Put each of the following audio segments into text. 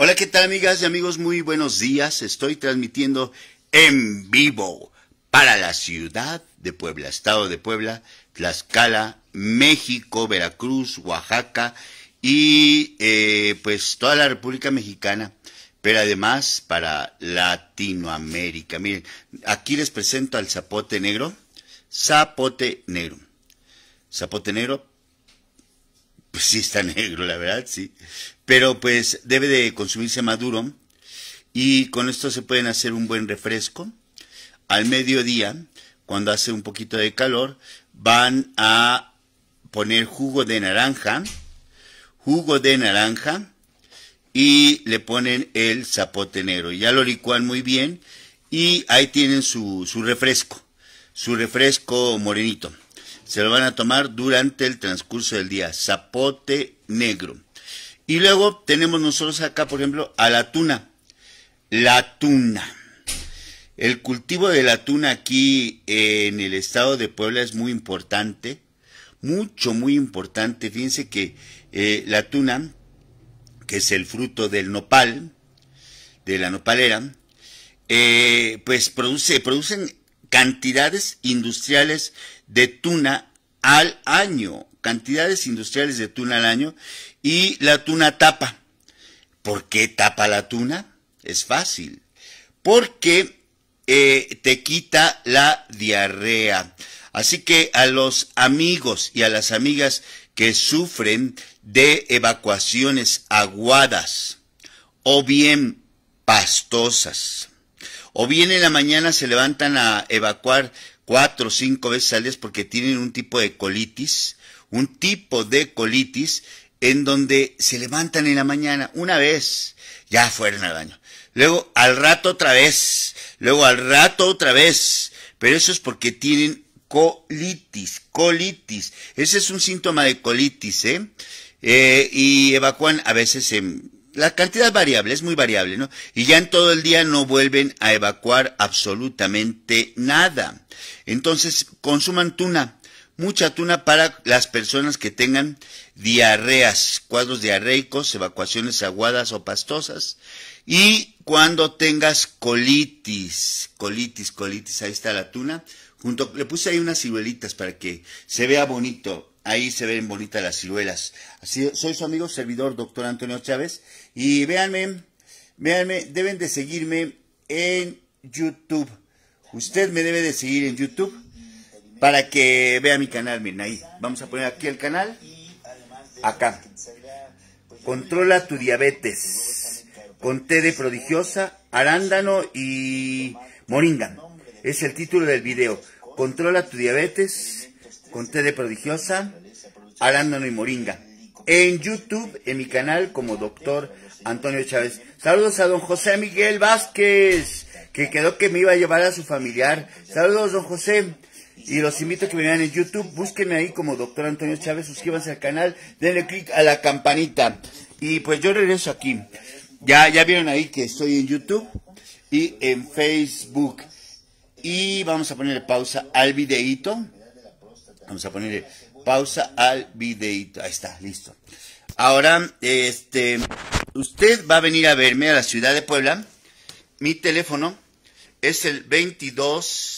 Hola, ¿qué tal amigas y amigos? Muy buenos días. Estoy transmitiendo en vivo para la ciudad de Puebla, Estado de Puebla, Tlaxcala, México, Veracruz, Oaxaca y eh, pues toda la República Mexicana, pero además para Latinoamérica. Miren, aquí les presento al zapote negro, zapote negro. Zapote negro, pues sí está negro, la verdad, sí pero pues debe de consumirse maduro y con esto se pueden hacer un buen refresco. Al mediodía, cuando hace un poquito de calor, van a poner jugo de naranja, jugo de naranja y le ponen el zapote negro. Ya lo licuan muy bien y ahí tienen su, su refresco, su refresco morenito. Se lo van a tomar durante el transcurso del día, zapote negro. Y luego tenemos nosotros acá, por ejemplo, a la tuna. La tuna. El cultivo de la tuna aquí eh, en el estado de Puebla es muy importante, mucho, muy importante. Fíjense que eh, la tuna, que es el fruto del nopal, de la nopalera, eh, pues produce, producen cantidades industriales de tuna al año, cantidades industriales de tuna al año, y la tuna tapa. ¿Por qué tapa la tuna? Es fácil. Porque eh, te quita la diarrea. Así que a los amigos y a las amigas que sufren de evacuaciones aguadas o bien pastosas, o bien en la mañana se levantan a evacuar cuatro o cinco veces al día porque tienen un tipo de colitis, un tipo de colitis en donde se levantan en la mañana una vez, ya fueron al baño. Luego al rato otra vez, luego al rato otra vez. Pero eso es porque tienen colitis, colitis. Ese es un síntoma de colitis, ¿eh? eh y evacúan a veces en... La cantidad variable, es muy variable, ¿no? Y ya en todo el día no vuelven a evacuar absolutamente nada. Entonces, consuman tuna Mucha tuna para las personas que tengan diarreas, cuadros diarreicos, evacuaciones aguadas o pastosas. Y cuando tengas colitis, colitis, colitis, ahí está la tuna. Junto, le puse ahí unas ciruelitas para que se vea bonito. Ahí se ven bonitas las ciruelas. Así, soy su amigo servidor, doctor Antonio Chávez. Y véanme, véanme, deben de seguirme en YouTube. Usted me debe de seguir en YouTube para que vea mi canal, miren ahí. Vamos a poner aquí el canal. Acá. Controla tu diabetes. Con té de prodigiosa, arándano y moringa. Es el título del video. Controla tu diabetes con té de prodigiosa, arándano y moringa. En YouTube, en mi canal como doctor Antonio Chávez. Saludos a don José Miguel Vázquez, que quedó que me iba a llevar a su familiar. Saludos, don José. Y los invito a que me vean en YouTube. Búsquenme ahí como Doctor Antonio Chávez. Suscríbanse al canal. Denle clic a la campanita. Y pues yo regreso aquí. Ya, ya vieron ahí que estoy en YouTube y en Facebook. Y vamos a ponerle pausa al videíto. Vamos a ponerle pausa al videíto. Ahí está, listo. Ahora, este, usted va a venir a verme a la ciudad de Puebla. Mi teléfono es el 22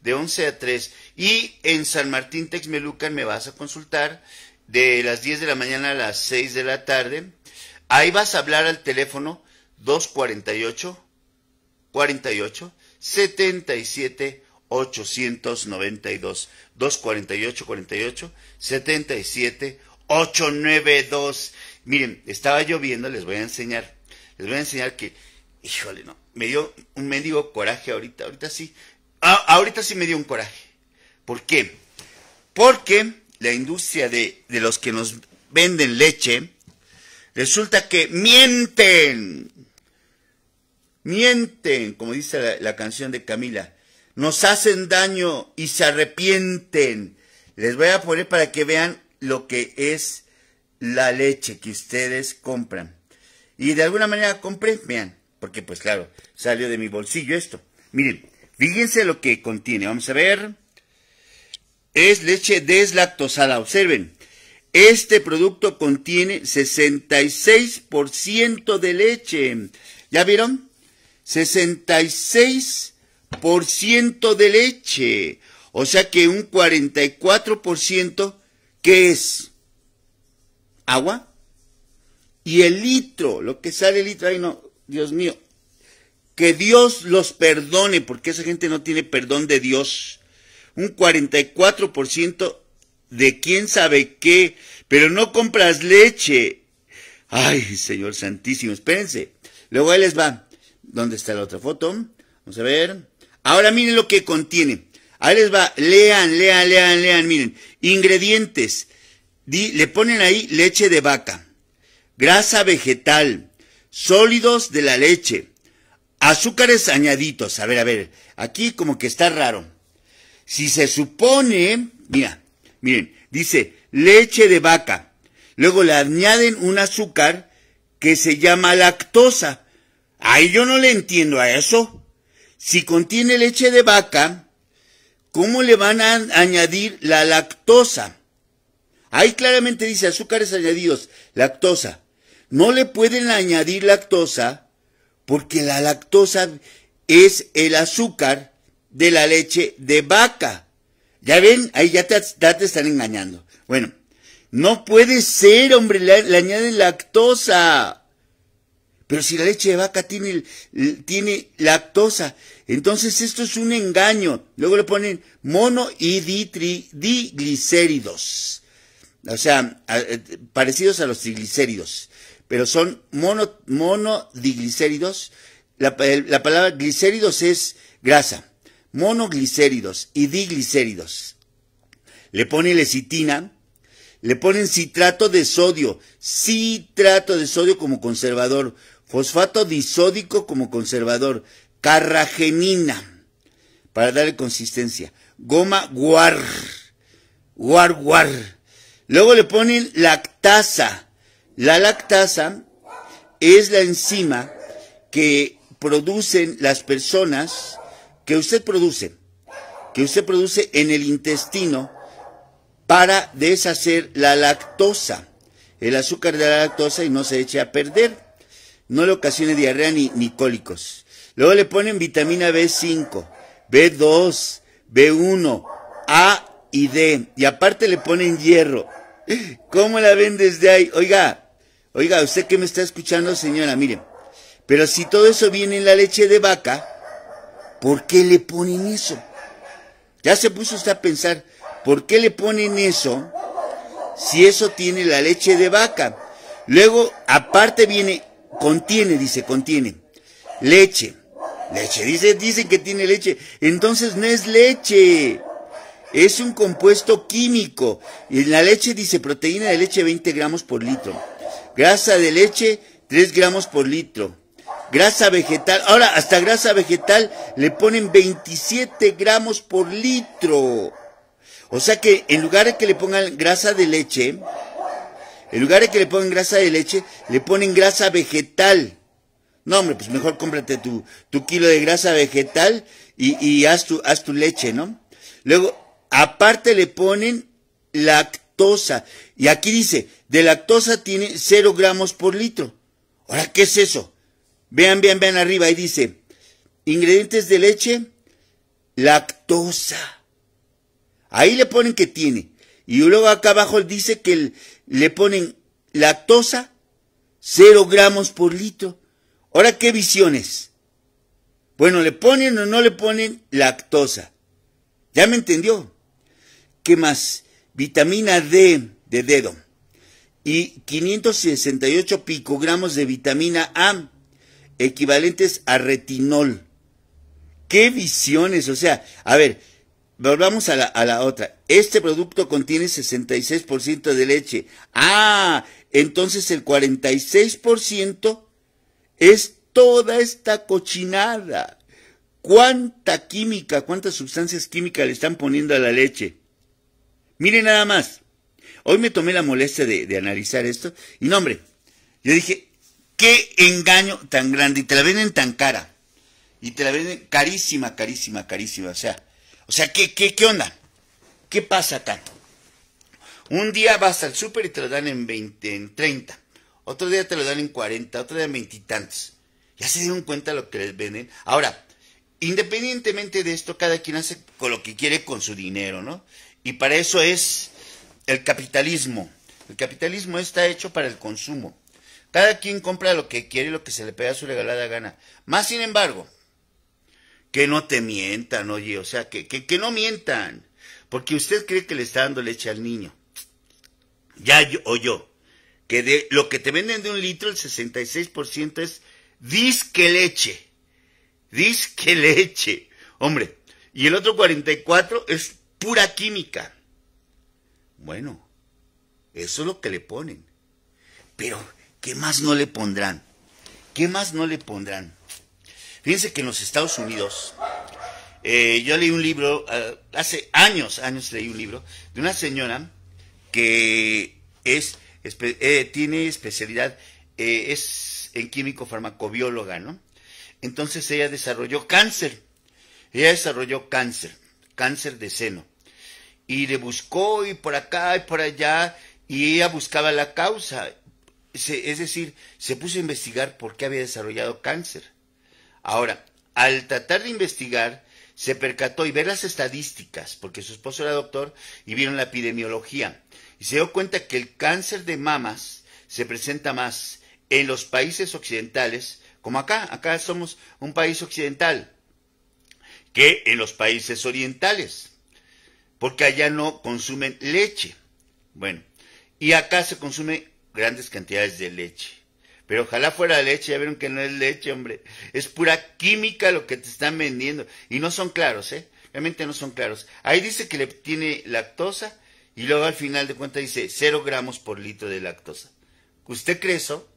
de 11 a 3. Y en San Martín Texmelucan me vas a consultar de las 10 de la mañana a las 6 de la tarde. Ahí vas a hablar al teléfono 248 48 77 892 248 48 77 892. Miren, estaba lloviendo, les voy a enseñar. Les voy a enseñar que, híjole, no, me dio un mendigo coraje ahorita, ahorita sí, Ah, ahorita sí me dio un coraje. ¿Por qué? Porque la industria de, los que nos venden leche, resulta que mienten. Mienten, como dice la, la canción de Camila. Nos hacen daño y se arrepienten. Les voy a poner para que vean lo que es la leche que ustedes compran. Y de alguna manera compré, vean, porque pues claro, salió de mi bolsillo esto. Miren, Fíjense lo que contiene. Vamos a ver. Es leche deslactosada. Observen. Este producto contiene 66% de leche. ¿Ya vieron? 66% de leche. O sea que un 44% que es agua. Y el litro, lo que sale el litro, ay no, Dios mío, que Dios los perdone, porque esa gente no tiene perdón de Dios. Un 44% de quién sabe qué, pero no compras leche. Ay, Señor Santísimo, espérense. Luego ahí les va. ¿Dónde está la otra foto? Vamos a ver. Ahora miren lo que contiene. Ahí les va. Lean, lean, lean, lean. Miren. Ingredientes. le ponen ahí leche de vaca, grasa vegetal, sólidos de la leche, Azúcares añadidos. A ver, a ver. Aquí como que está raro. Si se supone, mira, miren, dice leche de vaca. Luego le añaden un azúcar que se llama lactosa. Ahí yo no le entiendo a eso. Si contiene leche de vaca, ¿cómo le van a añadir la lactosa? Ahí claramente dice azúcares añadidos, lactosa. No le pueden añadir lactosa porque la lactosa es el azúcar de la leche de vaca. Ya ven, ahí ya te, están engañando. Bueno, no puede ser, hombre, le, añaden lactosa. Pero si la leche de vaca tiene, lactosa, entonces esto es un engaño. Luego le ponen mono O sea, eh, parecidos a los triglicéridos pero son mono, monodiglicéridos. La, la palabra glicéridos es grasa. Monoglicéridos y diglicéridos. Le ponen lecitina, le ponen citrato de sodio, citrato de sodio como conservador, fosfato disódico como conservador, carragenina para darle consistencia, goma guar, guar guar. Luego le ponen lactasa, la lactasa es la enzima que producen las personas, que usted produce, que usted produce en el intestino para deshacer la lactosa, el azúcar de la lactosa y no se eche a perder. No le ocasione diarrea ni, ni cólicos. Luego le ponen vitamina B5, B2, B1, A y D. Y aparte le ponen hierro. ¿Cómo la ven desde ahí? Oiga, Oiga, usted que me está escuchando, señora, mire, pero si todo eso viene en la leche de vaca, ¿por qué le ponen eso? Ya se puso usted a pensar, ¿por qué le ponen eso si eso tiene la leche de vaca? Luego, aparte viene, contiene, dice, contiene, leche. Leche, dice, dicen que tiene leche. Entonces no es leche. Es un compuesto químico. En la leche dice proteína de leche 20 gramos por litro grasa de leche 3 gramos por litro, grasa vegetal, ahora hasta grasa vegetal le ponen 27 gramos por litro. O sea que en lugar de que le pongan grasa de leche, en lugar de que le pongan grasa de leche, le ponen grasa vegetal. No, hombre, pues mejor cómprate tu, tu kilo de grasa vegetal y, haz, tu, haz tu leche, ¿no? Luego, aparte le ponen la lactosa. Y aquí dice, de lactosa tiene 0 gramos por litro. Ahora, ¿qué es eso? Vean, vean, vean arriba, ahí dice, ingredientes de leche, lactosa. Ahí le ponen que tiene. Y luego acá abajo dice que le ponen lactosa, cero gramos por litro. Ahora, ¿qué visiones? Bueno, ¿le ponen o no le ponen lactosa? ¿Ya me entendió? ¿Qué más? vitamina D de dedo y 568 picogramos de vitamina A, equivalentes a retinol. ¡Qué visiones! O sea, a ver, volvamos a la, otra. Este producto contiene 66% de leche. Ah, entonces el 46% es toda esta cochinada. ¿Cuánta química, cuántas sustancias químicas le están poniendo a la leche? Miren nada más. Hoy me tomé la molestia de, analizar esto. Y no, hombre, yo dije, qué engaño tan grande. Y te la venden tan cara. Y te la venden carísima, carísima, carísima. O sea, o sea, ¿qué, qué, onda? ¿Qué pasa acá? Un día vas al súper y te lo dan en 20, en 30. Otro día te lo dan en 40, otro día en tantos, Ya se dieron cuenta lo que les venden. Ahora, independientemente de esto, cada quien hace con lo que quiere con su dinero, ¿no? Y para eso es el capitalismo. El capitalismo está hecho para el consumo. Cada quien compra lo que quiere y lo que se le pega a su regalada gana. Más sin embargo, que no te mientan, oye, o sea, que, no mientan. Porque usted cree que le está dando leche al niño. Ya yo, o yo. Que de lo que te venden de un litro, el 66% es disque leche. Disque leche. Hombre, y el otro 44 es pura química. Bueno, eso es lo que le ponen. Pero, ¿qué más no le pondrán? ¿Qué más no le pondrán? Fíjense que en los Estados Unidos, eh, yo leí un libro, eh, hace años, años leí un libro, de una señora que es, eh, tiene especialidad, es en químico farmacobióloga, ¿no? Entonces ella desarrolló cáncer, ella desarrolló cáncer, cáncer de seno y le buscó y por acá y por allá y ella buscaba la causa. es decir, se puso a investigar por qué había desarrollado cáncer. Ahora, al tratar de investigar, se percató y ver las estadísticas, porque su esposo era doctor, y vieron la epidemiología. Y se dio cuenta que el cáncer de mamas se presenta más en los países occidentales, como acá, acá somos un país occidental, que en los países orientales porque allá no consumen leche. Bueno, y acá se consume grandes cantidades de leche. Pero ojalá fuera leche, ya vieron que no es leche, hombre. Es pura química lo que te están vendiendo. Y no son claros, ¿eh? Realmente no son claros. Ahí dice que le tiene lactosa y luego al final de cuentas dice cero gramos por litro de lactosa. ¿Usted cree eso?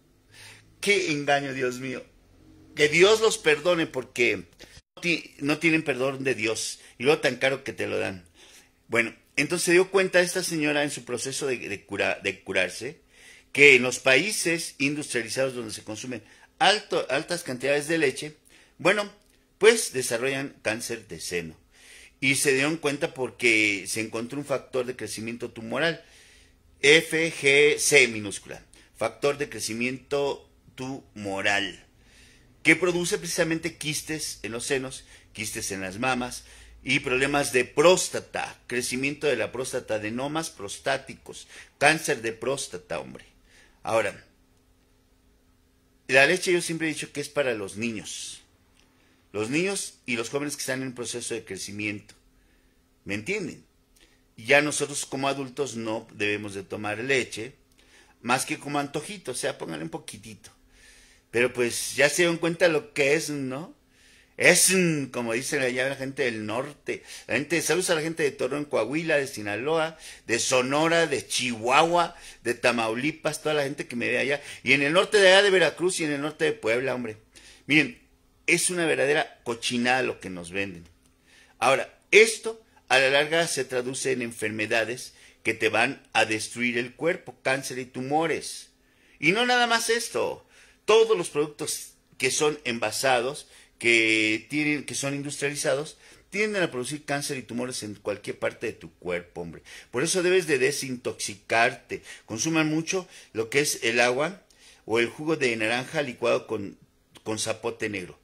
Qué engaño, Dios mío. Que Dios los perdone porque no tienen perdón de Dios. Y luego tan caro que te lo dan. Bueno, entonces se dio cuenta esta señora en su proceso de, curarse que en los países industrializados donde se consumen altas cantidades de leche, bueno, pues desarrollan cáncer de seno. Y se dieron cuenta porque se encontró un factor de crecimiento tumoral, FGC minúscula, factor de crecimiento tumoral, que produce precisamente quistes en los senos, quistes en las mamas, y problemas de próstata, crecimiento de la próstata, adenomas prostáticos, cáncer de próstata, hombre. Ahora, la leche yo siempre he dicho que es para los niños. Los niños y los jóvenes que están en proceso de crecimiento. ¿Me entienden? Ya nosotros como adultos no debemos de tomar leche, más que como antojito, o sea, póngale un poquitito. Pero pues ya se dan cuenta lo que es, ¿no? Es, mm, como dice allá la gente del norte. La gente, saludos a la gente de Toro en Coahuila, de Sinaloa, de Sonora, de Chihuahua, de Tamaulipas, toda la gente que me ve allá. Y en el norte de allá de Veracruz y en el norte de Puebla, hombre. Miren, es una verdadera cochinada lo que nos venden. Ahora, esto a la larga se traduce en enfermedades que te van a destruir el cuerpo, cáncer y tumores. Y no nada más esto. Todos los productos que son envasados que, tienen, que son industrializados, tienden a producir cáncer y tumores en cualquier parte de tu cuerpo, hombre. Por eso debes de desintoxicarte. Consuman mucho lo que es el agua o el jugo de naranja licuado con, zapote negro.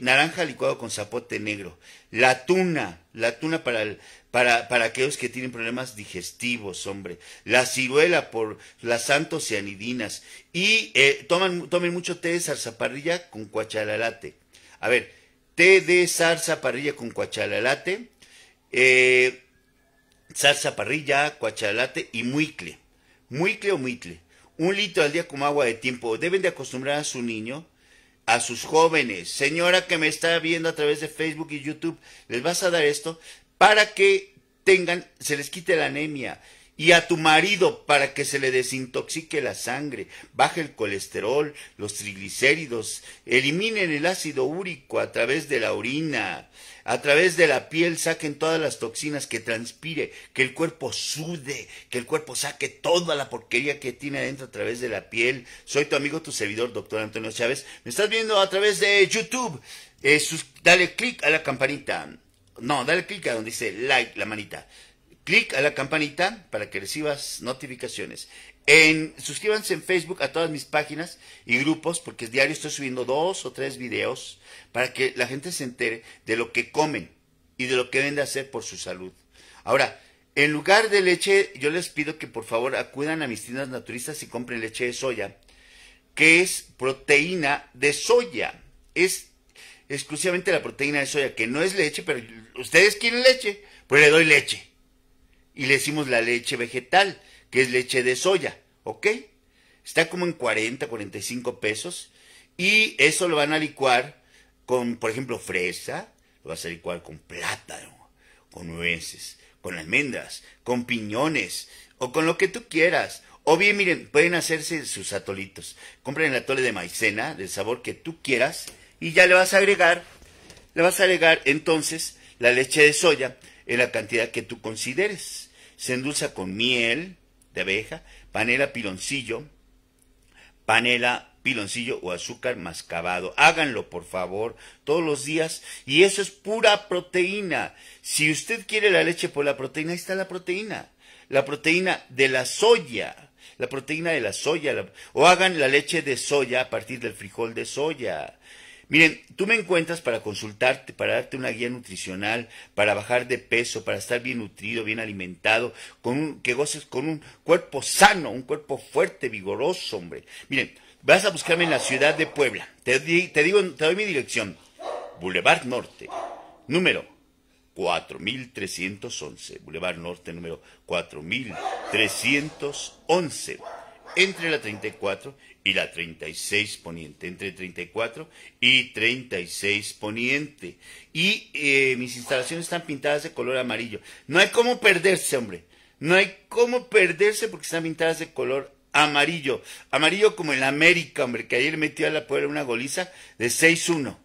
naranja licuado con zapote negro. La tuna, la tuna para, aquellos que tienen problemas digestivos, hombre. La ciruela por las antocianidinas Y eh, toman, tomen mucho té de zarzaparrilla con cuachalalate a ver, té de salsa parrilla con cuachalalate, eh, salsa parrilla, cuachalalate y muicle. Muicle o muicle. Un litro al día como agua de tiempo. Deben de acostumbrar a su niño, a sus jóvenes. Señora que me está viendo a través de Facebook y YouTube, les vas a dar esto para que tengan, se les quite la anemia y a tu marido para que se le desintoxique la sangre, baje el colesterol, los triglicéridos, eliminen el ácido úrico a través de la orina, a través de la piel saquen todas las toxinas que transpire, que el cuerpo sude, que el cuerpo saque toda la porquería que tiene adentro a través de la piel. Soy tu amigo, tu servidor, doctor Antonio Chávez. Me estás viendo a través de YouTube. Eh, dale click a la campanita. No, dale clic a donde dice like, la manita clic a la campanita para que recibas notificaciones. suscríbanse en Facebook a todas mis páginas y grupos, porque diario estoy subiendo dos o tres videos para que la gente se entere de lo que comen y de lo que deben de hacer por su salud. Ahora, en lugar de leche, yo les pido que por favor acudan a mis tiendas naturistas y compren leche de soya, que es proteína de soya. Es exclusivamente la proteína de soya, que no es leche, pero ustedes quieren leche, pues le doy leche y le decimos la leche vegetal, que es leche de soya, ¿ok? Está como en 40, 45 pesos y eso lo van a licuar con, por ejemplo, fresa, lo vas a licuar con plátano, con nueces, con almendras, con piñones o con lo que tú quieras. O bien, miren, pueden hacerse sus atolitos. Compren el atole de maicena, del sabor que tú quieras, y ya le vas a agregar, le vas a agregar entonces la leche de soya en la cantidad que tú consideres. Se endulza con miel de abeja, panela piloncillo, panela piloncillo o azúcar mascabado. Háganlo, por favor, todos los días. Y eso es pura proteína. Si usted quiere la leche por la proteína, ahí está la proteína. La proteína de la soya. La proteína de la soya. O hagan la leche de soya a partir del frijol de soya. Miren, tú me encuentras para consultarte, para darte una guía nutricional, para bajar de peso, para estar bien nutrido, bien alimentado, con que goces con un cuerpo sano, un cuerpo fuerte, vigoroso, hombre. Miren, vas a buscarme en la ciudad de Puebla. Te, te digo, te doy mi dirección. Boulevard Norte, número 4311. Boulevard Norte, número 4311. Entre la 34 y la 36 poniente, entre 34 y 36 poniente. Y eh, mis instalaciones están pintadas de color amarillo. No hay cómo perderse, hombre. No hay cómo perderse porque están pintadas de color amarillo. Amarillo como el América, hombre, que ayer metió a la Puebla una goliza de 6-1.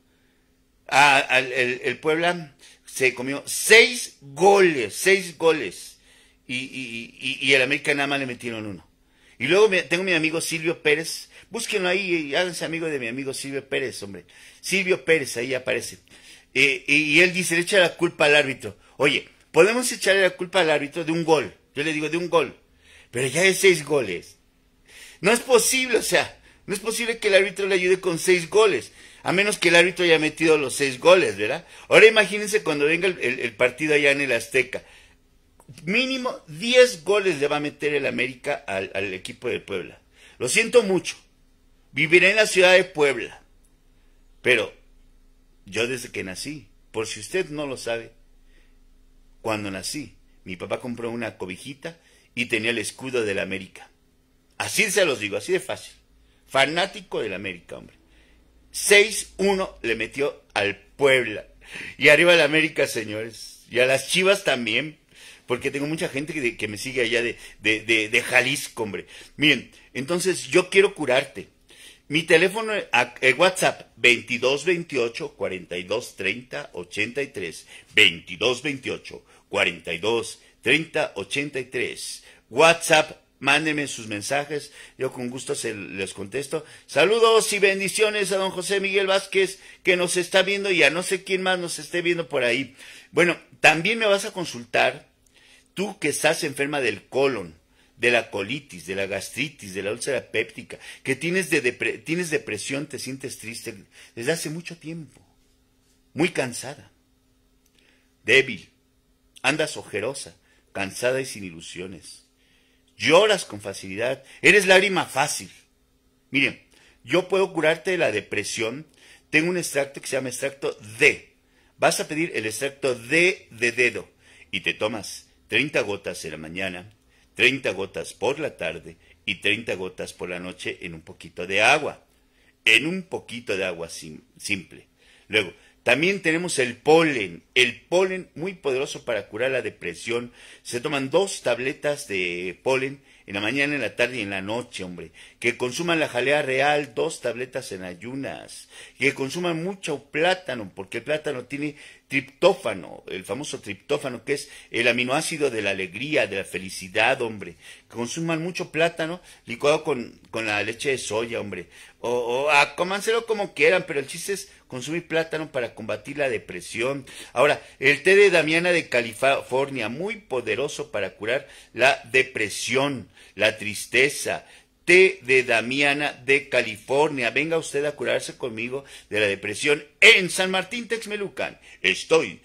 Ah, el, el, Puebla se comió 6 goles, 6 goles. Y, y, y, el América nada más le metieron uno. Y luego tengo mi amigo Silvio Pérez, Búsquenlo ahí y háganse amigo de mi amigo Silvio Pérez, hombre. Silvio Pérez, ahí aparece. Eh, y él dice, le echa la culpa al árbitro. Oye, podemos echarle la culpa al árbitro de un gol. Yo le digo, de un gol. Pero ya de seis goles. No es posible, o sea, no es posible que el árbitro le ayude con seis goles. A menos que el árbitro haya metido los seis goles, ¿verdad? Ahora imagínense cuando venga el, partido allá en el Azteca. Mínimo diez goles le va a meter el América al equipo de Puebla. Lo siento mucho. Viviré en la ciudad de Puebla, pero yo desde que nací, por si usted no lo sabe, cuando nací, mi papá compró una cobijita y tenía el escudo de la América. Así se los digo, así de fácil. Fanático de la América, hombre. 6-1 le metió al Puebla. Y arriba la América, señores. Y a las Chivas también. Porque tengo mucha gente que, me sigue allá de, de Jalisco, hombre. Miren, entonces yo quiero curarte. Mi teléfono es eh, eh, WhatsApp 2228 y 2228 ochenta WhatsApp mándenme sus mensajes, yo con gusto se les contesto. Saludos y bendiciones a don José Miguel Vázquez que nos está viendo y a no sé quién más nos esté viendo por ahí. Bueno, también me vas a consultar tú que estás enferma del colon de la colitis, de la gastritis, de la úlcera péptica, que tienes, de depresión, te sientes triste desde hace mucho tiempo, muy cansada, débil, andas ojerosa, cansada y sin ilusiones, lloras con facilidad, eres lágrima fácil. Miren, yo puedo curarte de la depresión, tengo un extracto que se llama extracto D. Vas a pedir el extracto D de dedo y te tomas 30 gotas en la mañana, 30 gotas por la tarde y 30 gotas por la noche en un poquito de agua. En un poquito de agua simple. Luego, también tenemos el polen. El polen muy poderoso para curar la depresión. Se toman dos tabletas de polen en la mañana, en la tarde y en la noche, hombre. Que consuman la jalea real, dos tabletas en ayunas. Que consuman mucho plátano, porque el plátano tiene triptófano, el famoso triptófano, que es el aminoácido de la alegría, de la felicidad, hombre. Consuman mucho plátano licuado con, la leche de soya, hombre. O, o como quieran, pero el chiste es consumir plátano para combatir la depresión. Ahora, el té de Damiana de California, muy poderoso para curar la depresión, la tristeza, T de Damiana de California. Venga usted a curarse conmigo de la depresión en San Martín Texmelucan. Estoy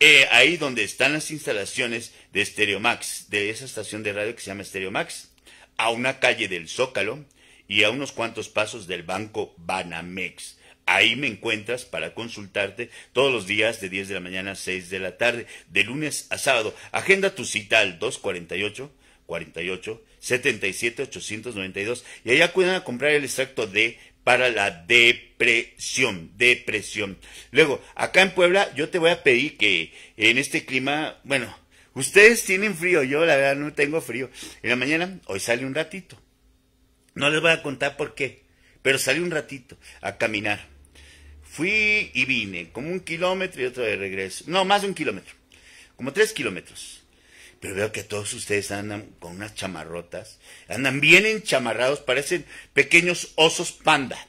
eh, ahí donde están las instalaciones de Max, de esa estación de radio que se llama Max, a una calle del Zócalo y a unos cuantos pasos del banco Banamex. Ahí me encuentras para consultarte todos los días de 10 de la mañana a 6 de la tarde, de lunes a sábado. Agenda tu cita al 248 48 77892 y allá acudan a comprar el extracto D para la depresión, depresión. Luego, acá en Puebla yo te voy a pedir que en este clima, bueno, ustedes tienen frío, yo la verdad no tengo frío. En la mañana hoy sale un ratito. No les voy a contar por qué, pero salí un ratito a caminar. Fui y vine, como un kilómetro y otro de regreso. No, más de un kilómetro, como tres kilómetros pero veo que todos ustedes andan con unas chamarrotas, andan bien enchamarrados, parecen pequeños osos panda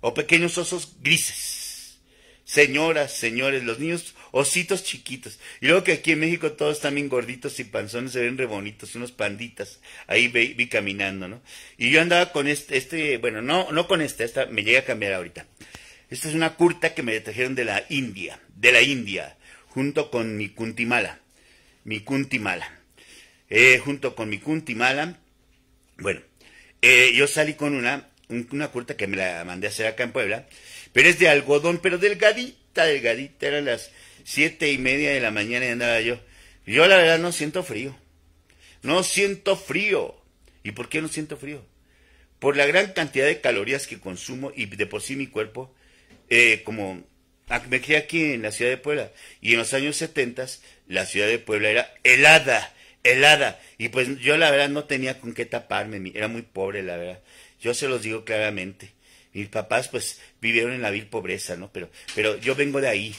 o pequeños osos grises. Señoras, señores, los niños ositos chiquitos. Y luego que aquí en México todos están bien gorditos y panzones, se ven re bonitos, unos panditas. Ahí vi, caminando, ¿no? Y yo andaba con este, este, bueno, no, no con esta, esta me llega a cambiar ahorita. Esta es una curta que me trajeron de la India, de la India, junto con mi Kuntimala. Mi cuntimala. Eh, junto con mi Mala, bueno, eh, yo salí con una, una curta que me la mandé a hacer acá en Puebla, pero es de algodón, pero delgadita, delgadita, eran las siete y media de la mañana y andaba yo. Yo la verdad no siento frío, no siento frío. ¿Y por qué no siento frío? Por la gran cantidad de calorías que consumo y de por sí mi cuerpo, eh, como Ah, me crié aquí en la ciudad de Puebla. Y en los años 70 la ciudad de Puebla era helada, helada. Y pues yo la verdad no tenía con qué taparme, era muy pobre la verdad. Yo se los digo claramente. Mis papás pues vivieron en la vil pobreza, ¿no? Pero, pero yo vengo de ahí.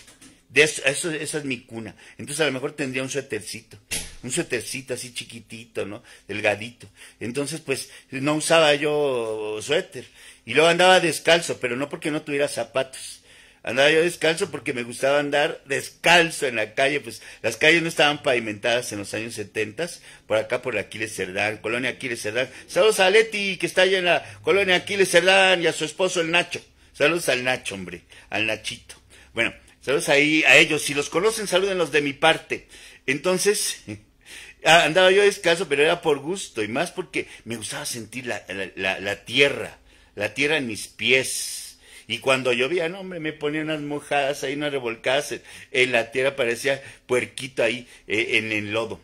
De eso, esa es mi cuna. Entonces a lo mejor tendría un suétercito, un suétercito así chiquitito, ¿no? Delgadito. Entonces pues no usaba yo suéter. Y luego andaba descalzo, pero no porque no tuviera zapatos andaba yo descalzo porque me gustaba andar descalzo en la calle, pues las calles no estaban pavimentadas en los años 70, por acá por Aquiles Cerdán, Colonia Aquiles Cerdán. Saludos a Leti, que está allá en la Colonia Aquiles Cerdán, y a su esposo el Nacho. Saludos al Nacho, hombre, al Nachito. Bueno, saludos ahí a ellos. Si los conocen, los de mi parte. Entonces, andaba yo descalzo, pero era por gusto y más porque me gustaba sentir la, la tierra, la tierra en mis pies y cuando llovía, no, hombre, me ponía unas mojadas ahí, unas revolcadas en, la tierra, parecía puerquito ahí eh, en el lodo.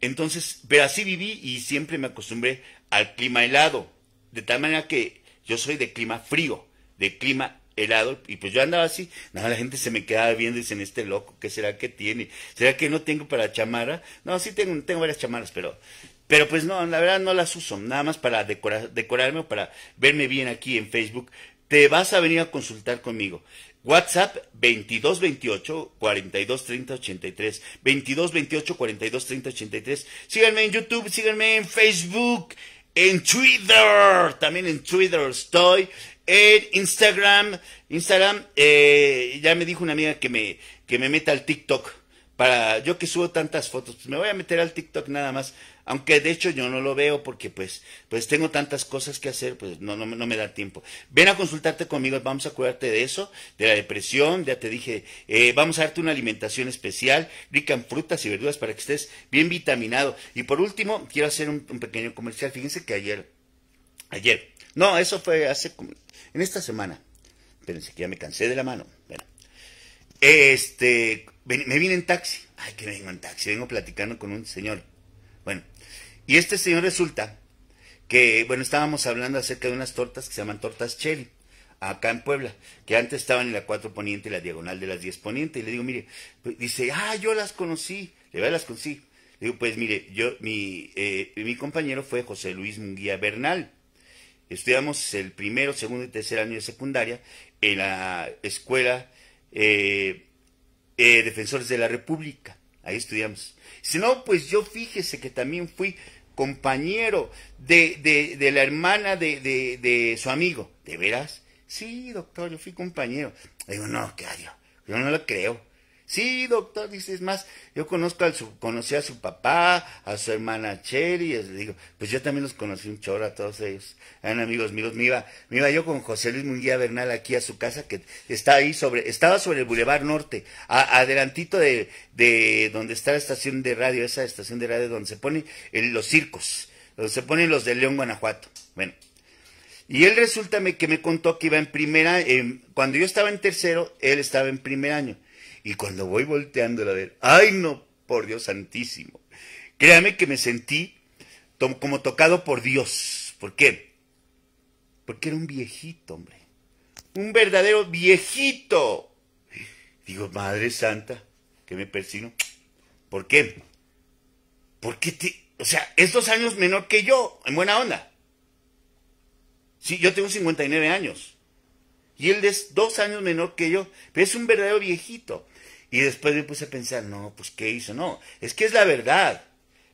Entonces, pero así viví y siempre me acostumbré al clima helado. De tal manera que yo soy de clima frío, de clima helado, y pues yo andaba así, nada, la gente se me quedaba viendo y dicen, este loco, ¿qué será que tiene? ¿Será que no tengo para chamara? No, sí tengo, tengo varias chamarras, pero, pero pues no, la verdad no las uso, nada más para decorarme o para verme bien aquí en Facebook, te vas a venir a consultar conmigo. WhatsApp 2228 423083. 2228 423083. Síganme en YouTube, síganme en Facebook, en Twitter. También en Twitter estoy. En Instagram. Instagram, eh, ya me dijo una amiga que me, que me meta al TikTok. Para yo que subo tantas fotos, pues me voy a meter al TikTok nada más aunque de hecho yo no lo veo porque pues, pues tengo tantas cosas que hacer, pues no, no, no me da tiempo. Ven a consultarte conmigo, vamos a cuidarte de eso, de la depresión, ya te dije, eh, vamos a darte una alimentación especial, rica en frutas y verduras para que estés bien vitaminado. Y por último, quiero hacer un, pequeño comercial. Fíjense que ayer, ayer, no, eso fue hace, en esta semana, espérense que ya me cansé de la mano. este, me vine en taxi. Ay, que vengo en taxi, vengo platicando con un señor y este señor resulta que, bueno, estábamos hablando acerca de unas tortas que se llaman tortas Cheli, acá en Puebla, que antes estaban en la Cuatro Poniente y la diagonal de las Diez Poniente. Y le digo, mire, pues, dice, ah, yo las conocí, le voy ah, las conocí. Le digo, pues mire, yo, mi, eh, mi compañero fue José Luis Munguía Bernal. Estudiamos el primero, segundo y tercer año de secundaria en la escuela eh, eh, Defensores de la República. Ahí estudiamos. Dice, no, pues yo fíjese que también fui compañero de, de, de la hermana de, de, su amigo. ¿De veras? Sí, doctor, yo fui compañero. Le digo, no, que adiós. Yo no lo creo. Sí, doctor, dice, es más, yo conozco al conocí a su papá, a su hermana Cheri, le digo, pues yo también los conocí un chorro a todos ellos, eran amigos míos, me iba, me iba yo con José Luis Munguía Bernal aquí a su casa, que está ahí sobre, estaba sobre el Boulevard Norte, adelantito de, donde está la estación de radio, esa estación de radio donde se ponen los circos, donde se ponen los de León, Guanajuato, bueno, y él resulta que me contó que iba en primera, cuando yo estaba en tercero, él estaba en primer año, y cuando voy volteándola a ver, ay no, por Dios santísimo. Créame que me sentí como tocado por Dios. ¿Por qué? Porque era un viejito, hombre. Un verdadero viejito. Digo, Madre Santa, que me persino. ¿Por qué? Porque, te, o sea, es dos años menor que yo, en buena onda. Sí, yo tengo 59 años. Y él es dos años menor que yo, pero es un verdadero viejito. Y después me puse a pensar, no, pues ¿qué hizo? No, es que es la verdad.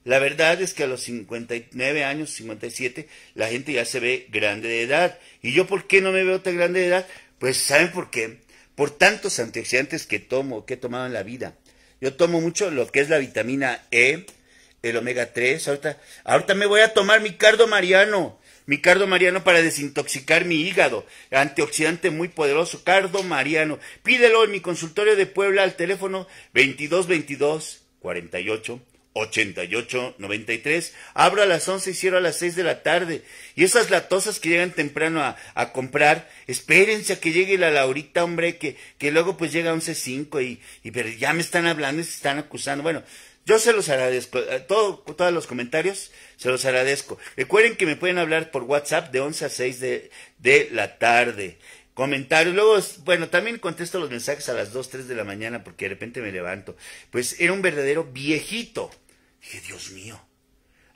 La verdad es que a los 59 años, 57, la gente ya se ve grande de edad. ¿Y yo por qué no me veo tan grande de edad? Pues ¿saben por qué? Por tantos antioxidantes que tomo, que he tomado en la vida. Yo tomo mucho lo que es la vitamina E, el omega 3. Ahorita, ahorita me voy a tomar mi cardo mariano. Mi cardo mariano para desintoxicar mi hígado. Antioxidante muy poderoso. Cardo mariano. Pídelo en mi consultorio de Puebla al teléfono 2222 48 88 93. Abro a las 11 y cierro a las 6 de la tarde. Y esas latosas que llegan temprano a, comprar, espérense a que llegue la Laurita, hombre, que, luego pues llega a 11.05 y, y pero ya me están hablando y se están acusando. Bueno, yo se los agradezco. Eh, todo, todos los comentarios se los agradezco. Recuerden que me pueden hablar por WhatsApp de 11 a 6 de, la tarde. Comentarios. Luego, bueno, también contesto los mensajes a las 2, 3 de la mañana porque de repente me levanto. Pues era un verdadero viejito. Dije, Dios mío,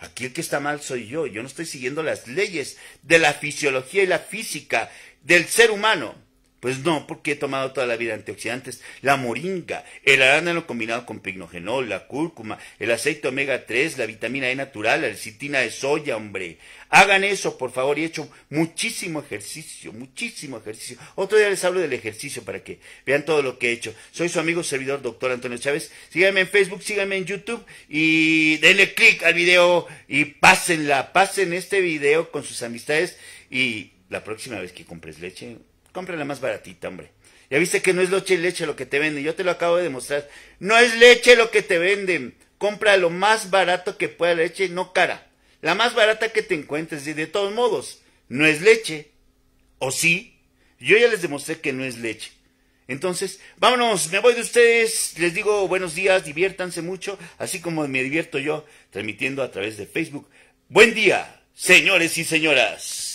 aquí el que está mal soy yo. Yo no estoy siguiendo las leyes de la fisiología y la física del ser humano. Pues no, porque he tomado toda la vida antioxidantes. La moringa, el arándano combinado con pignogenol, la cúrcuma, el aceite omega 3, la vitamina E natural, la lecitina de soya, hombre. Hagan eso, por favor, y he hecho muchísimo ejercicio, muchísimo ejercicio. Otro día les hablo del ejercicio para que vean todo lo que he hecho. Soy su amigo servidor, doctor Antonio Chávez. Síganme en Facebook, síganme en YouTube y denle click al video y pásenla, pasen este video con sus amistades y la próxima vez que compres leche compra la más baratita, hombre. Ya viste que no es leche, leche lo que te venden. Yo te lo acabo de demostrar. No es leche lo que te venden. Compra lo más barato que pueda leche, no cara. La más barata que te encuentres. Y de todos modos, no es leche. ¿O sí? Yo ya les demostré que no es leche. Entonces, vámonos, me voy de ustedes, les digo buenos días, diviértanse mucho, así como me divierto yo transmitiendo a través de Facebook. Buen día, señores y señoras.